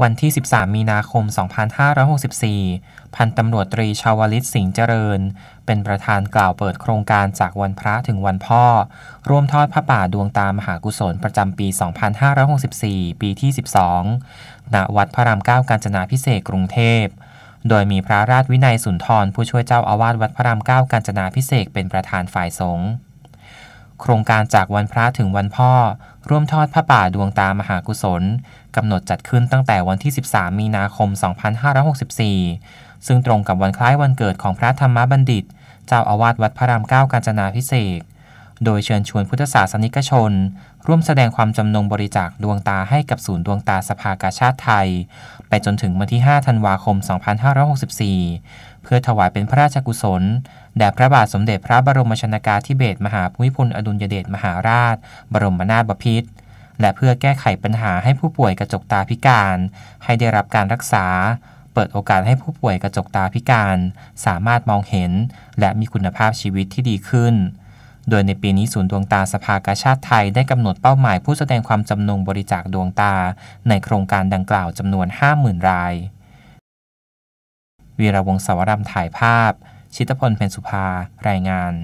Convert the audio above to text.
วันที่ 13 มีนาคม 2564 พันตำรวจตรีชาวลิตสิงห์เจริญ เป็นประธานกล่าวเปิดโครงการจากวันพระถึงวันพ่อ ร่วมทอดพระป่าดวงตามหากุศลประจำปี 2564 ปีที่ 12 ณ วัดพระรามเก้ากาญจนาพิเศษกรุงเทพ โดยมีพระราชวินัยสุนทรผู้ช่วยเจ้าอาวาสวัดพระรามเก้ากาญจนาพิเศษเป็นประธานฝ่ายสงฆ์โครงการจากวันพระถึงวันพ่อ ร่วมทอดพระป่าดวงตามหากุศลกำหนดจัดขึ้นตั้งแต่วันที่ 13 มีนาคม 2564 ซึ่งตรงกับวันคล้ายวันเกิดของพระธรรมบัณฑิต เจ้าอาวาสวัดพระรามเก้ากาญจนาพิเศษโดยเชิญชวนพุทธศาสนิกชน ร่วมแสดงความจำนงบริจาคดวงตาให้กับศูนย์ดวงตาสภากาชาติไทย ไปจนถึงวันที่5ธันวาคม 2564 เพื่อถวายเป็นพระราชกุศล แด่พระบาทสมเด็จพระบรมชนากาธิเบศรมหาภูมิพลอดุลยเดชมหาราช บรมนาถบพิตรและเพื่อแก้ไขปัญหาให้ผู้ป่วยกระจกตาพิการ ให้ได้รับการรักษา เปิดโอกาสให้ผู้ป่วยกระจกตาพิการ สามารถมองเห็น และมีคุณภาพชีวิตที่ดีขึ้นโดยในปีนี้ศูนย์ดวงตาสภากาชาติไทยได้กำหนดเป้าหมายผู้แสดงความจำนงบริจาคดวงตา ในโครงการดังกล่าวจำนวน 50,000 รายวีรวงศวรัมถ่ายภาพ ชิตพล เพ็ญสุภา รายงาน